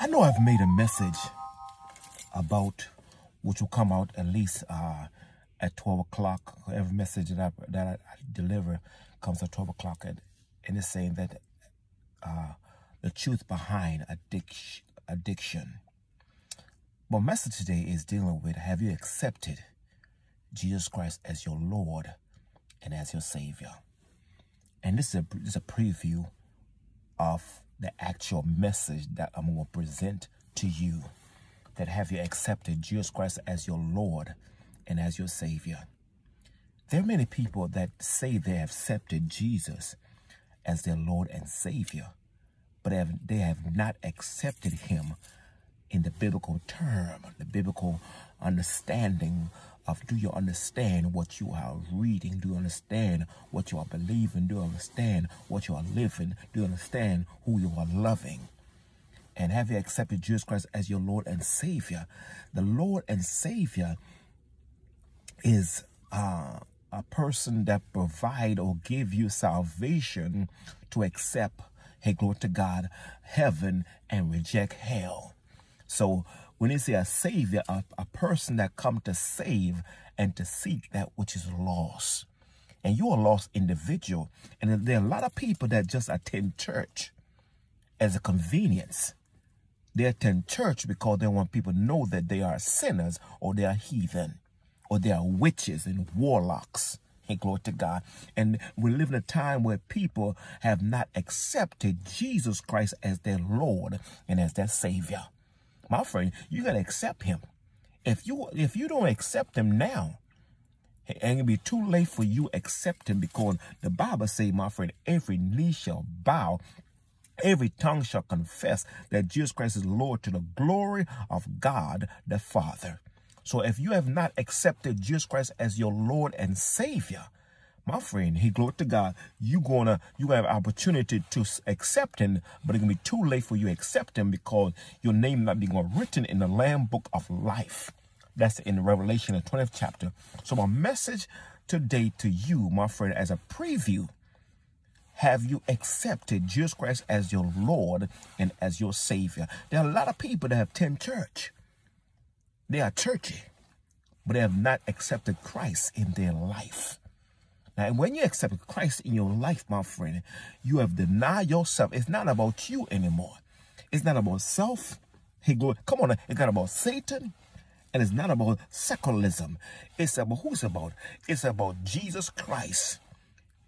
I know I've made a message about which will come out at least uh, at 12 o'clock. Every message that I, that I, deliver comes at 12 o'clock. And, and it's saying that uh, the truth behind addiction. My message today is dealing with have you accepted Jesus Christ as your Lord and as your Savior? And this is a, this is a preview of the actual message that I'm going to present to you that have you accepted Jesus Christ as your Lord and as your Savior. There are many people that say they have accepted Jesus as their Lord and Savior, but have, they have not accepted him in the biblical term, the biblical understanding of do you understand what you are reading? Do you understand what you are believing? Do you understand what you are living? Do you understand who you are loving? And have you accepted Jesus Christ as your Lord and Savior? The Lord and Savior is uh, a person that provide or give you salvation to accept, hey, glory to God, heaven and reject hell. So when they say a savior, a, a person that come to save and to seek that which is lost. And you're a lost individual. And there are a lot of people that just attend church as a convenience. They attend church because they want people to know that they are sinners or they are heathen or they are witches and warlocks. And glory to God. And we live in a time where people have not accepted Jesus Christ as their Lord and as their Savior. My friend, you got to accept him. If you if you don't accept him now, it ain't gonna be too late for you accept him because the Bible say, my friend, every knee shall bow Every tongue shall confess that Jesus Christ is Lord to the glory of God the Father. So if you have not accepted Jesus Christ as your Lord and Savior, my friend, he glory to God, you gonna you have opportunity to accept him, but it's gonna be too late for you to accept him because your name not being written in the Lamb Book of Life. That's in Revelation, the 20th chapter. So my message today to you, my friend, as a preview, have you accepted Jesus Christ as your Lord and as your Savior? There are a lot of people that have attend church. They are churchy, but they have not accepted Christ in their life. Now, when you accept Christ in your life, my friend, you have denied yourself. It's not about you anymore. It's not about self. Hey, glory. Come on, it's not about Satan. And it's not about secularism. It's about who's about? It's about Jesus Christ.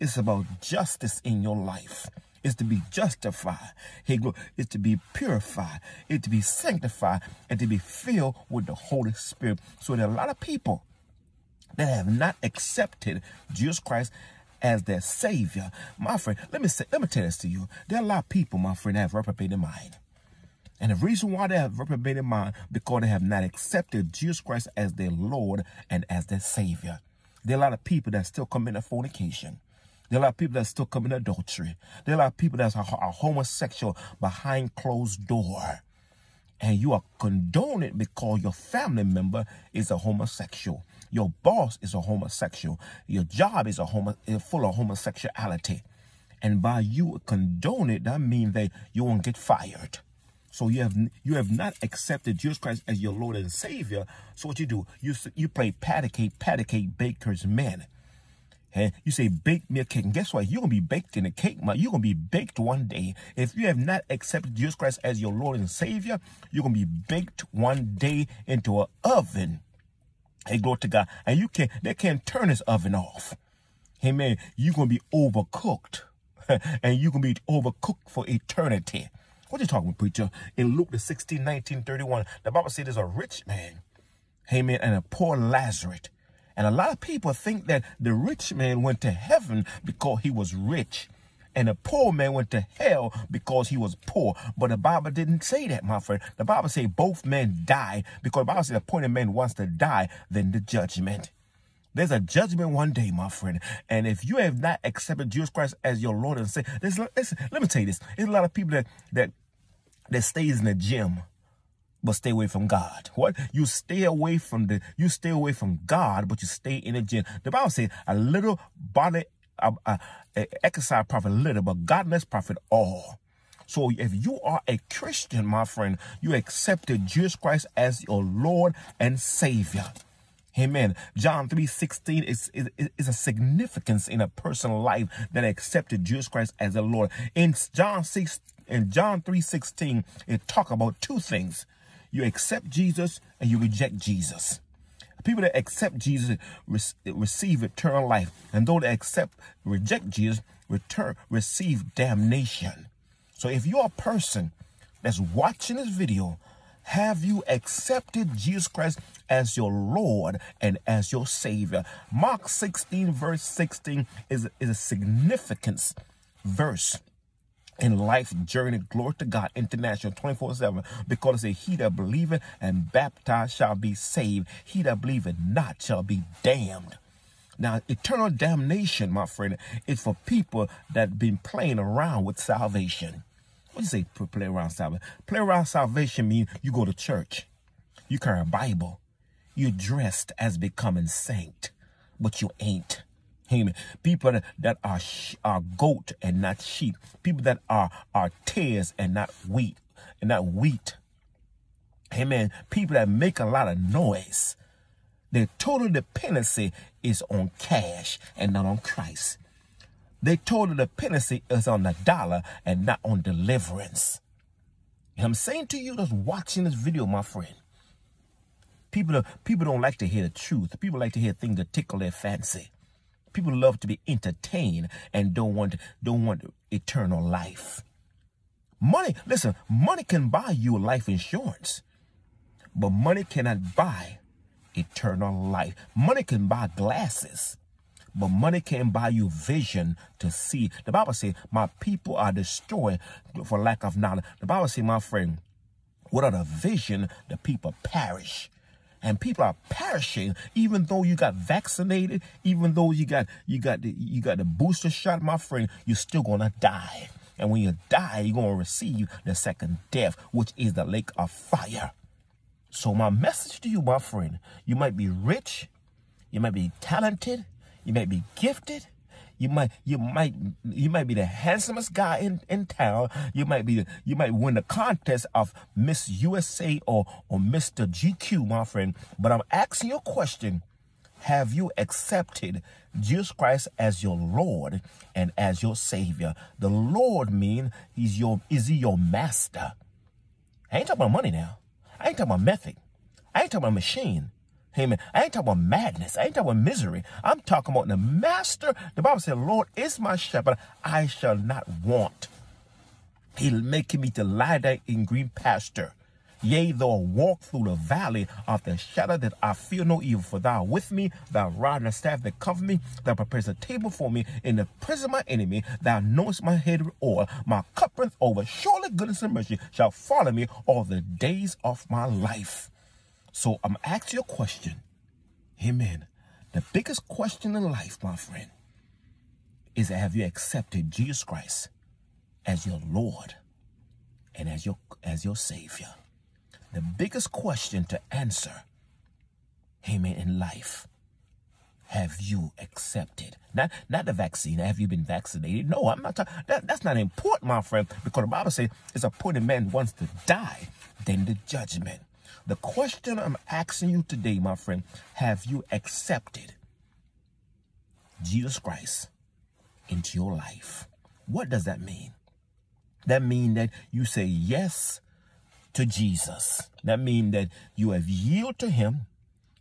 It's about justice in your life. It's to be justified. Hey, glory. It's to be purified. It's to be sanctified and to be filled with the Holy Spirit. So there are a lot of people that have not accepted Jesus Christ as their savior. My friend, let me say, let me tell this to you. There are a lot of people, my friend, that have reprobated mind. And the reason why they have reprobated mind, because they have not accepted Jesus Christ as their Lord and as their Savior. There are a lot of people that still commit fornication. There are a lot of people that still commit adultery. There are a lot of people that are homosexual behind closed door and you are condoning it because your family member is a homosexual. Your boss is a homosexual. Your job is a homo is eh, full of homosexuality. And by you condoning, it, that means that you won't get fired. So you have you have not accepted Jesus Christ as your Lord and Savior. So what you do, you you play patty cake, patty cake, baker's man. Hey, you say bake me a cake. And guess what? You're going to be baked in a cake, man. You're going to be baked one day. If you have not accepted Jesus Christ as your Lord and Savior, you're going to be baked one day into an oven. Hey, glory to God. And you can they can't turn this oven off. Hey, man, you're going to be overcooked. and you're going to be overcooked for eternity. What you talking about, preacher? In Luke the 16, 19, 31, the Bible says there's a rich man, hey, man, and a poor Lazarus and a lot of people think that the rich man went to heaven because he was rich. And the poor man went to hell because he was poor. But the Bible didn't say that, my friend. The Bible says both men die because the Bible says the point of man wants to die, then the judgment. There's a judgment one day, my friend. And if you have not accepted Jesus Christ as your Lord and Savior, there's let me tell you this. There's a lot of people that that that stays in the gym but stay away from God. What? You stay away from the, you stay away from God, but you stay in the gym. The Bible says a little body, a a exercise profit little, but godless profit all. So if you are a Christian, my friend, you accepted Jesus Christ as your Lord and Savior. Amen. John 3 16 is, is, is a significance in a personal life that accepted Jesus Christ as the Lord. In John 6 in John 3 16, it talk about two things. You accept Jesus and you reject Jesus. People that accept Jesus receive eternal life, and those that accept reject Jesus return receive damnation. So if you're a person that's watching this video, have you accepted Jesus Christ as your Lord and as your Savior? Mark 16, verse 16 is, is a significant verse in life's journey. Glory to God, international 24 7. Because he that believeth and baptized shall be saved, he that believeth not shall be damned. Now, eternal damnation, my friend, is for people that been playing around with salvation. What do you say, play around salvation? Play around salvation means you go to church, you carry a Bible, you're dressed as becoming saint, but you ain't. Amen. People that are are goat and not sheep. People that are are tares and not wheat and not wheat. Amen. People that make a lot of noise. Their total dependency is on cash and not on Christ. Their total dependency is on the dollar and not on deliverance. And I'm saying to you that's watching this video, my friend, people, people don't like to hear the truth. People like to hear things that tickle their fancy. People love to be entertained and don't want don't want eternal life. Money, listen, money can buy you life insurance, but money cannot buy eternal life. Money can buy glasses, but money can't buy you vision to see. The Bible says, My people are destroyed for lack of knowledge. The Bible says, my friend, without a vision, the people perish and people are perishing even though you got vaccinated even though you got you got the, you got the booster shot my friend you're still gonna die and when you die you're gonna receive the second death which is the lake of fire so my message to you my friend you might be rich you might be talented you might be gifted you might, you might, you might be the handsomest guy in, in town. You might be, you might win the contest of Miss USA or, or Mr. GQ, my friend. But I'm asking you a question. Have you accepted Jesus Christ as your Lord and as your Savior? The Lord mean he's your, is he your master? I ain't talking about money now. I ain't talking about method. I ain't talking about machine. Amen. I ain't talking about madness. I ain't talking about misery. I'm talking about the master. The Bible said, Lord is my shepherd. I shall not want. He'll make me to lie down in green pasture. Yea, though I walk through the valley of the shadow that I fear no evil, for thou with me, thou rod and staff that cover me, thou prepares a table for me in the prison of my enemy, thou knowest my head with oil, my cup runneth over, surely goodness and mercy shall follow me all the days of my life. So I'm asking you a question. Amen. The biggest question in life, my friend, is that have you accepted Jesus Christ as your Lord and as your as your Savior? The biggest question to answer, amen, in life have you accepted? Not not the vaccine. Have you been vaccinated? No, I'm not. Talking, that, that's not important, my friend, because the Bible says it's appointed man wants to die, then the judgment. The question I'm asking you today, my friend, have you accepted Jesus Christ into your life? What does that mean? That means that you say yes to Jesus. That means that you have yielded to him.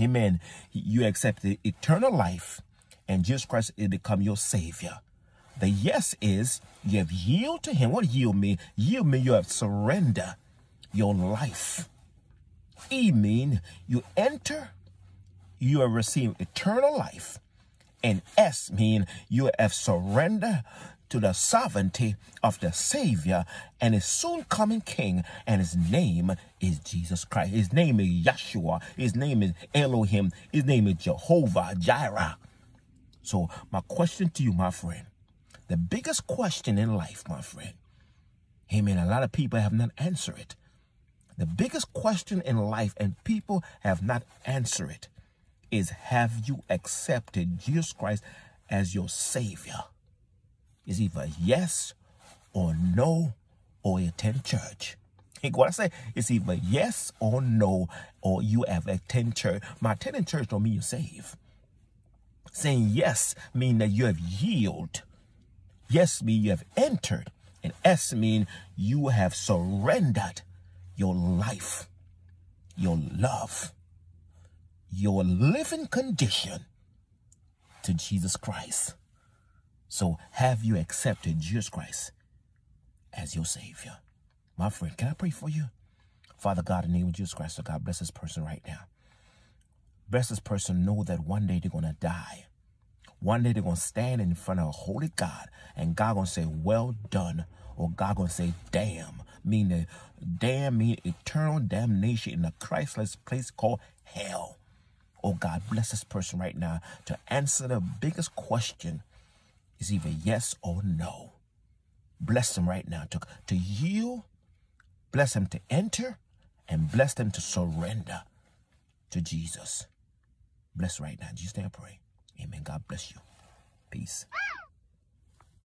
Amen. You accepted eternal life and Jesus Christ is become your savior. The yes is you have yielded to him. What yield mean? Yield mean you have surrendered your life E mean you enter, you have receive eternal life. And S mean you have surrendered to the sovereignty of the Savior and his soon coming King, and his name is Jesus Christ. His name is Yeshua. His name is Elohim. His name is Jehovah Jireh. So, my question to you, my friend, the biggest question in life, my friend, amen, a lot of people have not answered it. The biggest question in life, and people have not answered it, is have you accepted Jesus Christ as your Savior? Is either yes or no, or attend church. Think what I say is either yes or no, or you have attended church. My attending church don't mean you're saved. Saying yes means that you have yielded. Yes means you have entered. And S means you have surrendered your life, your love, your living condition to Jesus Christ. So have you accepted Jesus Christ as your Savior? My friend, can I pray for you? Father God, in the name of Jesus Christ, so God bless this person right now. Bless this person know that one day they're going to die. One day they're going to stand in front of a holy God and God going to say, well done. Or God going to say, damn mean the damn mean eternal damnation in a Christless place called hell. Oh God, bless this person right now to answer the biggest question is either yes or no. Bless them right now to, to yield, bless them to enter, and bless them to surrender to Jesus. Bless right now. Jesus, I pray. Amen. God bless you. Peace.